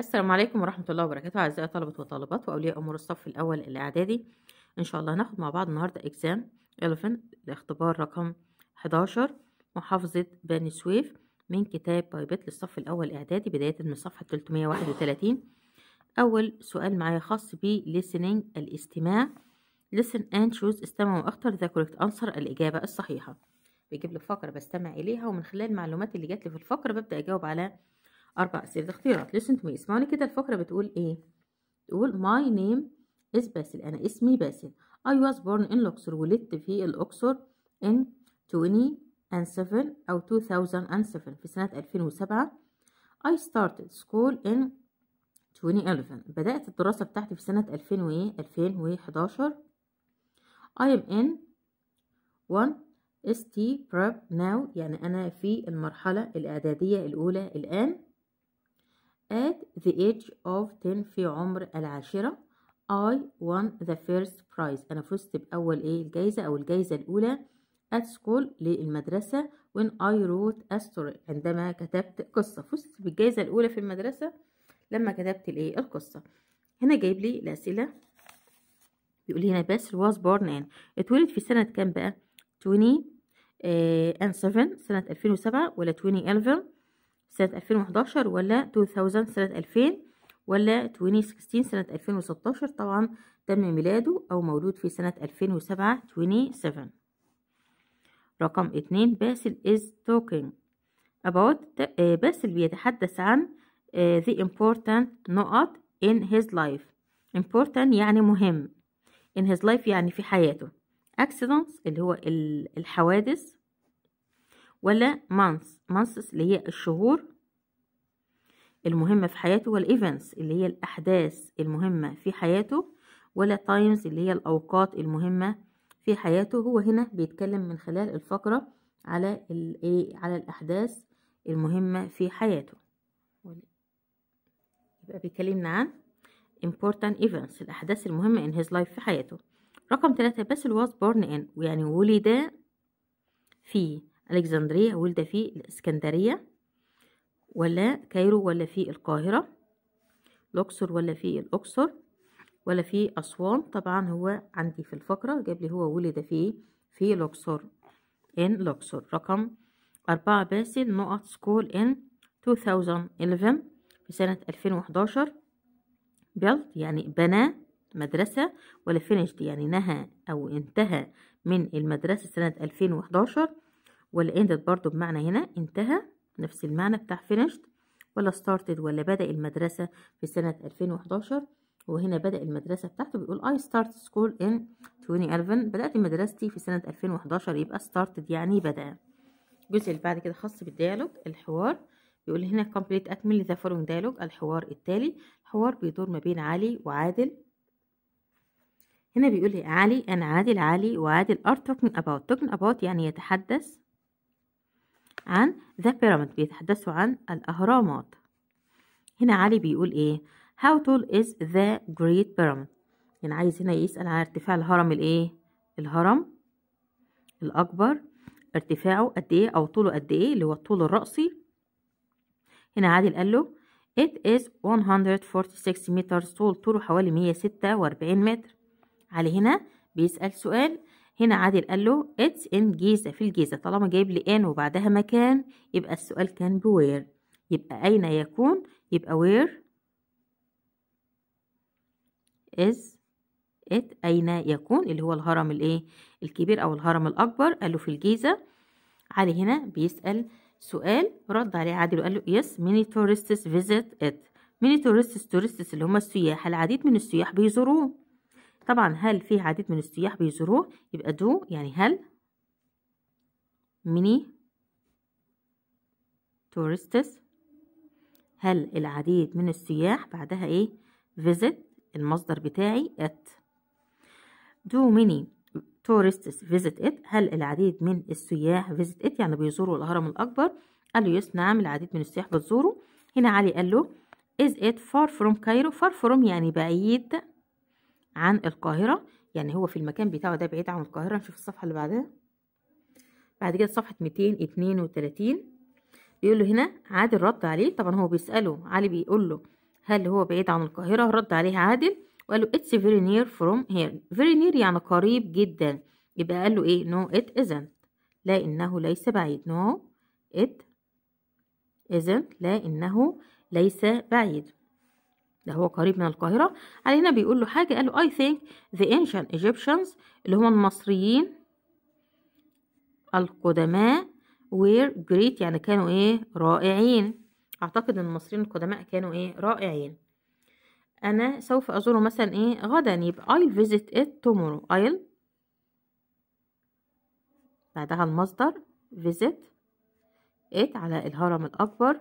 السلام عليكم ورحمة الله وبركاته أعزائي طلبة وطالبات وأولياء أمور الصف الأول الإعدادي إن شاء الله هناخد مع بعض النهاردة إكزام 11 الاختبار رقم 11 محافظة بني سويف من كتاب بايبت للصف الأول الإعدادي بداية من صفحة 331 أول سؤال معايا خاص ب listening الاستماع listen and choose استمع واختر ذا كوريكت أنصر الإجابة الصحيحة بيجيب لي فقرة بستمع إليها ومن خلال المعلومات اللي جات لي في الفقرة ببدأ أجاوب على أربع أسئلة اختيارات listen to me اسمعوني كده الفقرة بتقول إيه تقول my name is باسل أنا اسمي باسل I was born in Luxor ولدت في الأقصر in 2007 أو 2007 في سنة 2007 I started school in 2011 بدأت الدراسة بتاعتي في سنة 2011 I am in 1 ST prep now يعني أنا في المرحلة الإعدادية الأولى الآن at the age of 10 في عمر العاشرة I won the first prize أنا فزت بأول إيه الجايزة أو الجايزة الأولى at school للمدرسة when I wrote a story عندما كتبت قصة فزت بالجايزة الأولى في المدرسة لما كتبت الإيه القصة هنا جايب لي الأسئلة بيقول هنا بس was born in اتولد في سنة كام بقى 20 آه، and 7 سنة 2007 ولا 2011 سنة 2011 ولا 2000 سنة 2000 ولا 2016 سنة 2016 طبعا تم ميلاده أو مولود في سنة 2007 27 رقم 2 باسل is talking about باسل آه، بيتحدث عن آه، the important نقط in his life important يعني مهم in his life يعني في حياته accidents اللي هو الحوادث ولا مانس مانسس اللي هي الشهور المهمة في حياته والإيفنتس اللي هي الأحداث المهمة في حياته ولا تايمز اللي هي الأوقات المهمة في حياته هو هنا بيتكلم من خلال الفقرة على الإيه على الأحداث المهمة في حياته يبقى بيكلمنا عن important events الأحداث المهمة in his life في حياته رقم ثلاثة بس الواز born in يعني ولد في الكسندريه ولد في الاسكندريه ولا كايرو ولا في القاهره لوكسور ولا في الاقصر ولا في اسوان طبعا هو عندي في الفقره جاب لي هو ولد في في لوكسور ان لوكسور رقم أربعة باسل نقط سكول ان 2011 في سنة 2011 بيلت يعني بنا مدرسة ولا فينشت يعني نهى أو انتهى من المدرسة سنة 2011 ولا ended برضو بمعنى هنا انتهى نفس المعنى بتاع finished ولا started ولا بدأ المدرسة في سنة 2011 وهنا بدأ المدرسة بتاعته بيقول I start school in 2011 بدأت مدرستي في سنة 2011 يبقى started يعني بدأ الجزء اللي بعد كده خاص بالديالوج الحوار بيقول هنا كومبليت اكمل ذا فولوينج ديالوج الحوار التالي حوار بيدور ما بين علي وعادل هنا بيقول لي علي انا عادل علي وعادل ار توكن اباوت توكن اباوت يعني يتحدث عن ذا بيراميد بيتحدثوا عن الأهرامات هنا علي بيقول إيه how tall is the great pyramid يعني عايز هنا يسأل عن ارتفاع الهرم الإيه الهرم الأكبر ارتفاعه قد إيه أو طوله قد إيه اللي هو الطول الرأسي هنا عادي قال له It is 146 meters tall طوله حوالي 146 متر على هنا بيسأل سؤال هنا عادل قال له اتس ان جيزة في الجيزة طالما جايب لي ان وبعدها مكان يبقى السؤال كان بوير يبقى أين يكون يبقى وير is it أين يكون اللي هو الهرم الايه الكبير أو الهرم الأكبر قال له في الجيزة علي هنا بيسأل سؤال رد عليه عادل وقال له يس ميني تورستس فيزيت ات ميني تورستس تورستس اللي هم السياح العديد من السياح بيزوروه طبعا هل فيه عديد من السياح بيزوروه يبقى دو يعني هل ميني تورستس هل العديد من السياح بعدها ايه فيزيت المصدر بتاعي ات دو ميني تورستس فيزيت ات هل العديد من السياح فيزيت ات يعني بيزوروا الهرم الأكبر قال له يس نعم العديد من السياح بتزوره هنا علي قال له is it far from Cairo far from يعني بعيد عن القاهرة يعني هو في المكان بتاعه ده بعيد عن القاهرة نشوف الصفحة اللي بعدها بعد كده صفحة 232 بيقول له هنا عادل رد عليه طبعا هو بيسأله علي بيقول له هل هو بعيد عن القاهرة رد عليه عادل وقال له it's very near from here very near يعني قريب جدا يبقى قال له ايه no it isn't لا إنه ليس بعيد no it isn't لا إنه ليس بعيد ده هو قريب من القاهرة علي هنا بيقول له حاجة قال له I think the ancient Egyptians اللي هم المصريين القدماء were great يعني كانوا ايه رائعين اعتقد ان المصريين القدماء كانوا ايه رائعين انا سوف ازوره مثلا ايه غدا يبقى I'll visit it tomorrow I'll بعدها المصدر visit it على الهرم الاكبر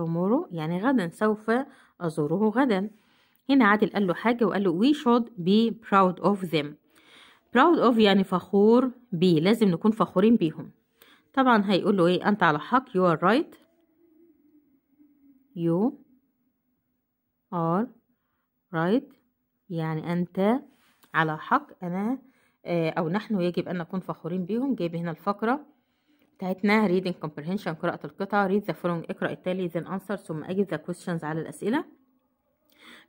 tomorrow يعني غدا سوف أزوره غدا هنا عادل قال له حاجة وقال له we should be proud of them proud of يعني فخور بيه لازم نكون فخورين بيهم طبعا هيقول له ايه انت على حق you are right you are right يعني انت على حق انا آه، او نحن يجب ان نكون فخورين بيهم جايب هنا الفقرة بتاعتنا reading comprehension قراءة القطع read the following اقرأ التالي then answer ثم اجد the questions على الأسئلة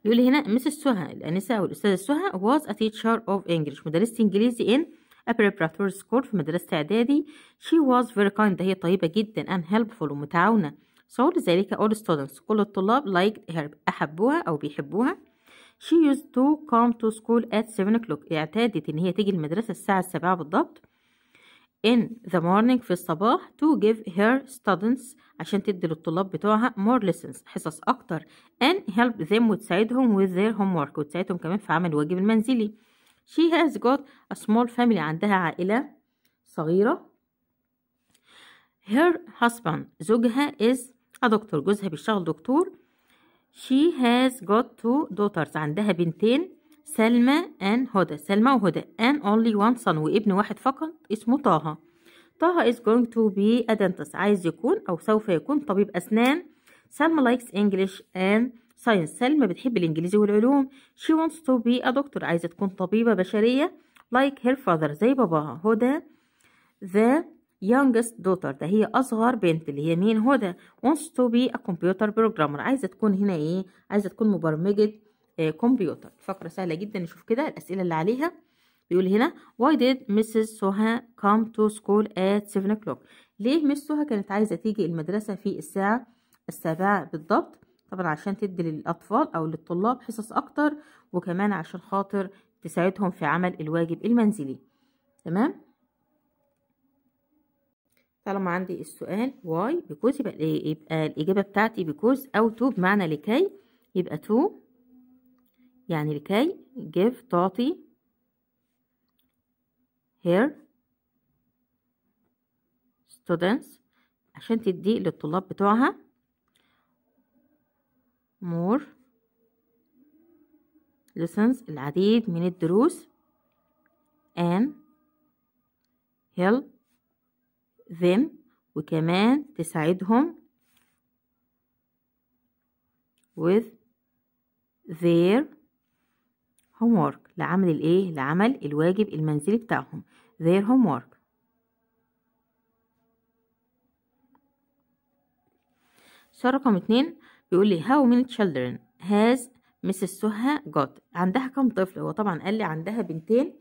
بيقول هنا مس سهى الأنسة أو الأستاذة سهى was a teacher of English مدرسة إنجليزي in a preparatory school في مدرسة إعدادي she was very kind هي طيبة جدا and helpful ومتعاونة so لذلك all students كل الطلاب liked her أحبوها أو بيحبوها she used to come to school at 7 o'clock اعتادت إن هي تيجي المدرسة الساعة السابعة بالضبط in the morning في الصباح to give her students عشان تدي للطلاب بتوعها more lessons حصص أكتر and help them وتساعدهم with their homework وتساعدهم كمان في عمل الواجب المنزلي she has got a small family عندها عائلة صغيرة her husband زوجها is a doctor جوزها بيشتغل دكتور she has got two daughters عندها بنتين سلمى ان هدى سلمى وهدى ان اونلي وان صن وابن واحد فقط اسمه طه طه is going to be a dentist عايز يكون او سوف يكون طبيب اسنان سلمى likes English and science سلمى بتحب الانجليزي والعلوم she wants to be a doctor عايزه تكون طبيبه بشريه like her father زي باباها هدى the youngest daughter ده هي أصغر بنت اللي هي مين هدى wants to be a computer programmer عايزة تكون هنا إيه عايزة تكون مبرمجة كمبيوتر آه، فقرة سهلة جدا نشوف كده الأسئلة اللي عليها بيقول هنا why did Mrs. سوها come to school at 7 o'clock ليه مس سوها كانت عايزة تيجي المدرسة في الساعة السابعة بالضبط طبعا عشان تدي للأطفال أو للطلاب حصص أكتر وكمان عشان خاطر تساعدهم في عمل الواجب المنزلي تمام طالما عندي السؤال why because يبقى, يبقى الإجابة بتاعتي because أو to بمعنى لكي يبقى to يعني لكي give تعطي هير students عشان تدي للطلاب بتوعها more lessons العديد من الدروس and help them وكمان تساعدهم with their homework لعمل الايه لعمل الواجب المنزلي بتاعهم their homework السؤال رقم اتنين بيقول لي how many children has Mrs. سهى got عندها كم طفل هو طبعا قال لي عندها بنتين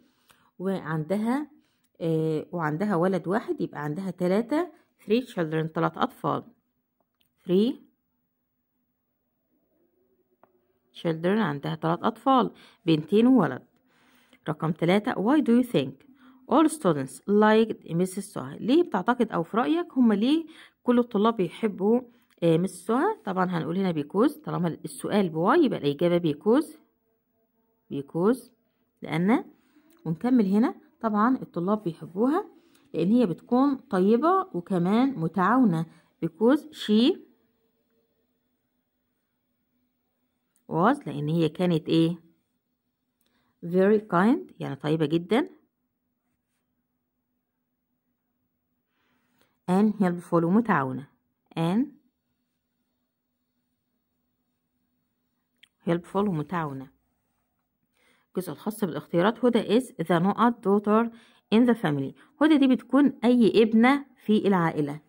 وعندها آه وعندها ولد واحد يبقى عندها تلاتة three children تلات أطفال three children عندها تلات أطفال بنتين وولد رقم تلاتة why do you think all students liked Mrs. سهى ليه بتعتقد أو في رأيك هما ليه كل الطلاب بيحبوا آه، Mrs. سهى طبعا هنقول هنا بيكوز طالما السؤال بواي يبقى الإجابة بيكوز بيكوز لأن ونكمل هنا طبعا الطلاب بيحبوها لأن هي بتكون طيبة وكمان متعاونة because she was لأن هي كانت إيه very kind يعني طيبة جدا and helpful ومتعاونة and helpful ومتعاونة الجزء الخاص بالاختيارات هدى is the نقط daughter in the family هدى دي بتكون أي ابنة في العائلة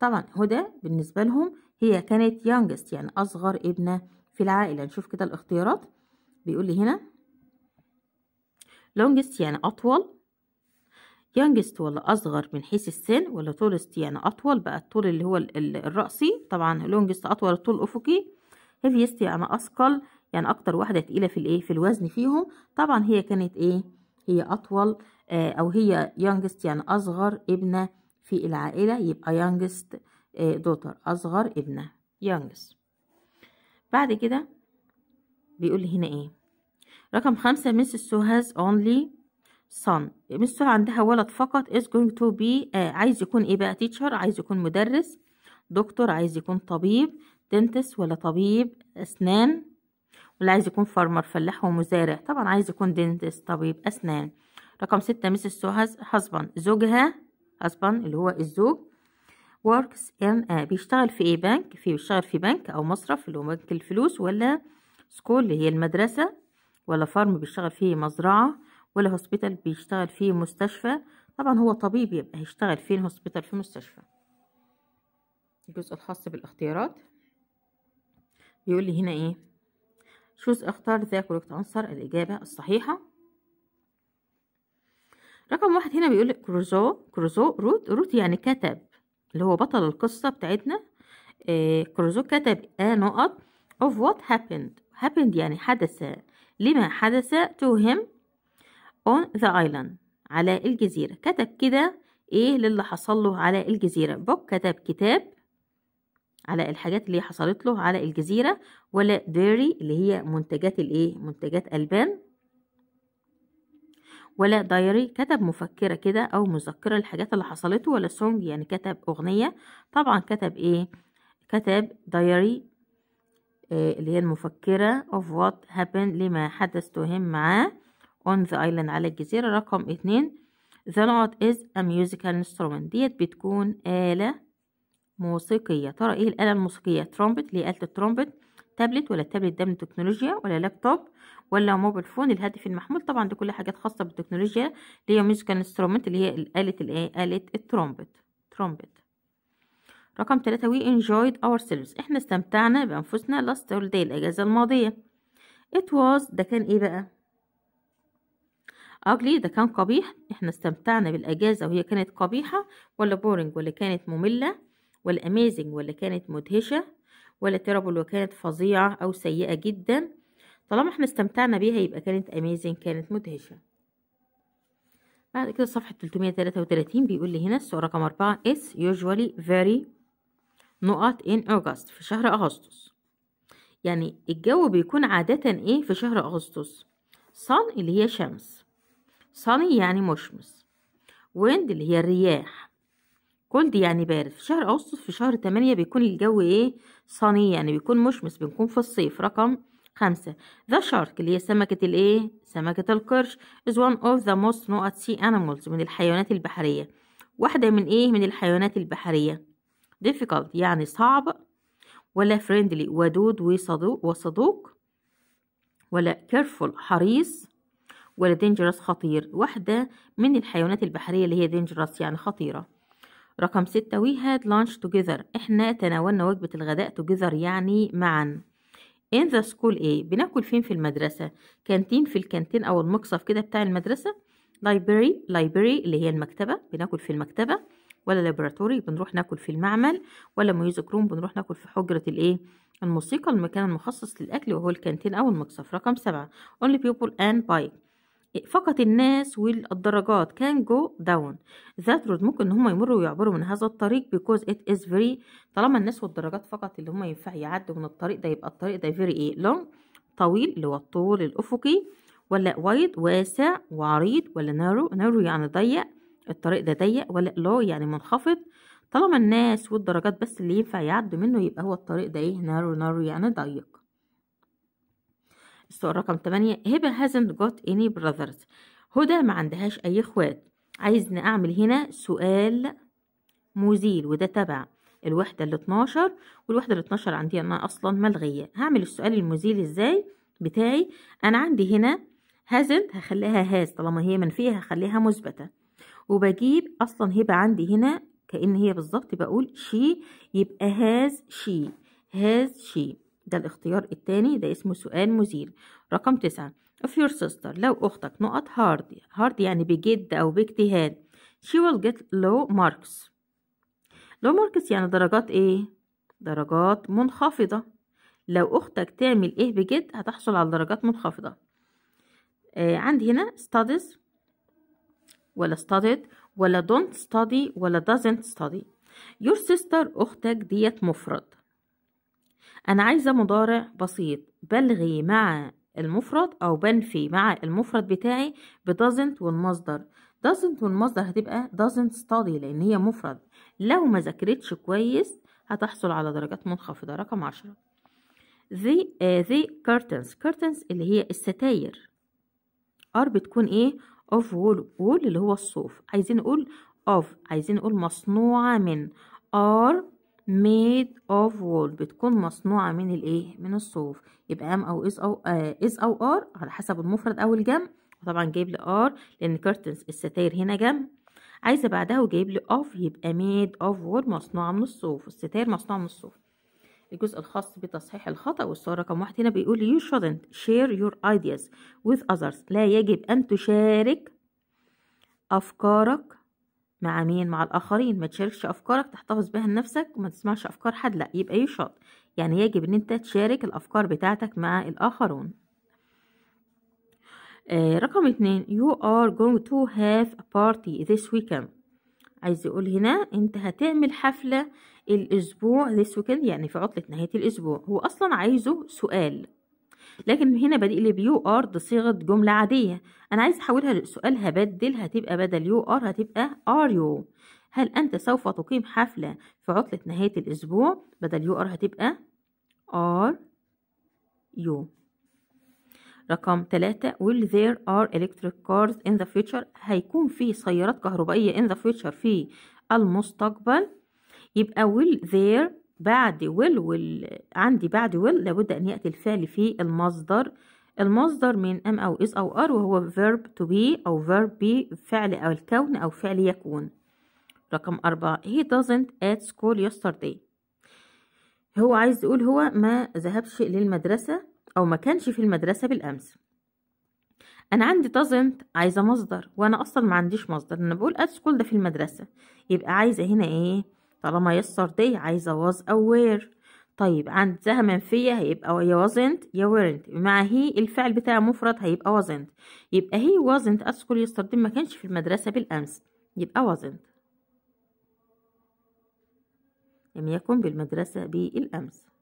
طبعا هدى بالنسبة لهم هي كانت youngest يعني أصغر ابنة في العائلة نشوف كده الاختيارات بيقول لي هنا longest يعني أطول youngest ولا أصغر من حيث السن ولا tallest يعني أطول بقى الطول اللي هو الرأسي طبعا longest أطول الطول الأفقي heaviest يعني أثقل يعني أكتر واحدة تقيلة في الإيه في الوزن فيهم طبعا هي كانت إيه هي أطول آه أو هي youngest يعني أصغر ابنة في العائلة يبقى youngest آه daughter أصغر ابنة youngest بعد كده بيقول لي هنا ايه رقم خمسة مس سو هاز اونلي صن مس سو عندها ولد فقط از جوينج تو بي عايز يكون ايه بقى تيتشر عايز يكون مدرس دكتور عايز يكون طبيب دنتس ولا طبيب أسنان ولا عايز يكون فارمر فلاح ومزارع طبعا عايز يكون دنتس طبيب أسنان رقم ستة مس سو هاز هازبان زوجها هازبان اللي هو الزوج works in a بيشتغل في ايه بنك في بيشتغل في بنك او مصرف اللي هو بنك الفلوس ولا سكول اللي هي المدرسة ولا فارم بيشتغل فيه مزرعة ولا هوسبيتال بيشتغل فيه مستشفى طبعا هو طبيب يبقى هيشتغل فين هوسبيتال في مستشفى الجزء الخاص بالاختيارات بيقول لي هنا ايه شوز اختار ذا كوركت انسر الاجابة الصحيحة رقم واحد هنا بيقول لك كروزو كروزو روت روت يعني كتب اللي هو بطل القصة بتاعتنا آه كروزو كتب آه نقط of what happened happened يعني حدث لما حدث to him on the island على الجزيرة كتب كده ايه للي حصل له على الجزيرة بوك كتب كتاب على الحاجات اللي حصلت له على الجزيرة ولا ديري اللي هي منتجات الايه منتجات ألبان ولا دايري كتب مفكرة كده أو مذكرة للحاجات اللي حصلته ولا سونج يعني كتب أغنية طبعا كتب إيه كتب دايري إيه اللي هي المفكرة of what happened لما حدث تهم معاه on the island على الجزيرة رقم اتنين The note is a musical instrument ديت بتكون آلة موسيقية ترى ايه الآلة الموسيقية trumpet اللي هي آلة الترومبت تابلت ولا التابلت ده من تكنولوجيا ولا لابتوب ولا موبايل فون الهاتف المحمول طبعا دي كل حاجات خاصه بالتكنولوجيا اللي هي ميوزيكال انسترومنت اللي هي الاله الايه اله الترومبت ترومبت رقم ثلاثة انجويد اور سيلفز احنا استمتعنا بانفسنا لاست دي الاجازه الماضيه ات واز ده كان ايه بقى أجلي ده كان قبيح احنا استمتعنا بالاجازه وهي كانت قبيحه ولا بورنج ولا كانت ممله ولا amazing ولا كانت مدهشه ولا تيرابل وكانت فظيعة أو سيئة جدا طالما احنا استمتعنا بيها يبقى كانت اميزنج كانت مدهشة بعد كده صفحة 333 بيقول لي هنا السؤال رقم 4 is usually very نقط in August في شهر أغسطس يعني الجو بيكون عادة إيه في شهر أغسطس sun اللي هي شمس sunny يعني مشمس wind اللي هي الرياح كولد يعني بارد في شهر أغسطس في شهر تمانية بيكون الجو إيه صني يعني بيكون مشمس بنكون في الصيف رقم خمسة ذا شارك اللي هي سمكة الإيه سمكة القرش is one of the most not sea animals من الحيوانات البحرية واحدة من إيه من الحيوانات البحرية difficult يعني صعب ولا friendly ودود وصدوق, وصدوق ولا careful حريص ولا dangerous خطير واحدة من الحيوانات البحرية اللي هي dangerous يعني خطيرة رقم ستة we had lunch together احنا تناولنا وجبة الغداء together يعني معا in the school ايه بناكل فين في المدرسة كانتين في الكانتين أو المقصف كده بتاع المدرسة library library اللي هي المكتبة بناكل في المكتبة ولا laboratory بنروح ناكل في المعمل ولا music room بنروح ناكل في حجرة الايه الموسيقى المكان المخصص للأكل وهو الكانتين أو المقصف رقم سبعة only people and bike فقط الناس والدرجات كان جو داون ذات رود ممكن ان هم يمروا ويعبروا من هذا الطريق بيكوز ات از فيري طالما الناس والدرجات فقط اللي هم ينفع يعدوا من الطريق ده يبقى الطريق ده فيري ايه لونج طويل اللي هو الطول الافقي ولا وايد واسع وعريض ولا نارو نارو يعني ضيق الطريق ده ضيق ولا لو يعني منخفض طالما الناس والدرجات بس اللي ينفع يعدوا منه يبقى هو الطريق ده ايه نارو نارو يعني ضيق السؤال رقم 8 هبة hasn't got any brothers هدى ما عندهاش أي إخوات عايزني أعمل هنا سؤال مزيل وده تبع الوحدة ال 12 والوحدة ال 12 عندي أنا أصلا ملغية هعمل السؤال المزيل إزاي بتاعي أنا عندي هنا hasn't هخليها هاز طالما هي منفية هخليها مثبتة وبجيب أصلا هبة عندي هنا كأن هي بالظبط بقول شي يبقى هاز شي هاز شي ده الاختيار التاني ده اسمه سؤال مثير رقم تسعة if your sister لو أختك نقط hard hard يعني بجد أو باجتهاد she will get low marks low marks يعني درجات إيه؟ درجات منخفضة لو أختك تعمل إيه بجد هتحصل على درجات منخفضة آه عندي هنا studies ولا studied ولا don't study ولا doesn't study your sister أختك ديت مفرد أنا عايزة مضارع بسيط بلغي مع المفرد أو بنفي مع المفرد بتاعي بدازنت والمصدر doesn't والمصدر هتبقى doesn't study لأن هي مفرد لو ما ذاكرتش كويس هتحصل على درجات منخفضة رقم عشرة the, uh, the curtains curtains اللي هي الستاير ار بتكون ايه of wool wool اللي هو الصوف عايزين نقول of عايزين نقول مصنوعة من are made of wool بتكون مصنوعة من الايه من الصوف يبقى ام او از او از آه، او ار على حسب المفرد او الجمع وطبعا جايب لي ار لان كرتنز الستاير هنا جمع عايزة بعدها وجايب لي اوف يبقى made of wool مصنوعة من الصوف الستاير مصنوعة من الصوف الجزء الخاص بتصحيح الخطأ والصوره رقم واحد هنا بيقول you shouldn't share your ideas with others لا يجب أن تشارك أفكارك مع مين مع الاخرين ما تشاركش افكارك تحتفظ بها لنفسك وما تسمعش افكار حد لا يبقى يشاط يعني يجب ان انت تشارك الافكار بتاعتك مع الاخرون آه رقم اتنين you are going to have a party this weekend عايز يقول هنا انت هتعمل حفلة الاسبوع this weekend يعني في عطلة نهاية الاسبوع هو اصلا عايزه سؤال لكن هنا بديل اللي بيو ار دي صيغه جمله عاديه انا عايز احولها لسؤال هبدل هتبقى بدل يو ار هتبقى ار يو هل انت سوف تقيم حفله في عطله نهايه الاسبوع بدل يو ار هتبقى ار يو رقم ثلاثة will there are electric cars in the future هيكون في سيارات كهربائية in the future في المستقبل يبقى will there بعد ويل وال عندي بعد ويل لابد أن يأتي الفعل في المصدر المصدر من ام أو اس أو ار وهو verb to be أو verb be فعل أو الكون أو فعل يكون رقم أربعة he doesn't at school yesterday هو عايز يقول هو ما ذهبش للمدرسة أو ما كانش في المدرسة بالأمس أنا عندي doesn't عايزة مصدر وأنا أصلا ما عنديش مصدر أنا بقول at school ده في المدرسة يبقى عايزة هنا إيه طالما يسر دي عايزة واز اوير طيب عندها منفية هيبقى يا wasn't يا ويرنت مع هي الفعل بتاع مفرد هيبقى wasn't يبقى هي wasn't اسكول يسر دي ما كانش في المدرسة بالأمس يبقى wasn't لم يكن بالمدرسة بالأمس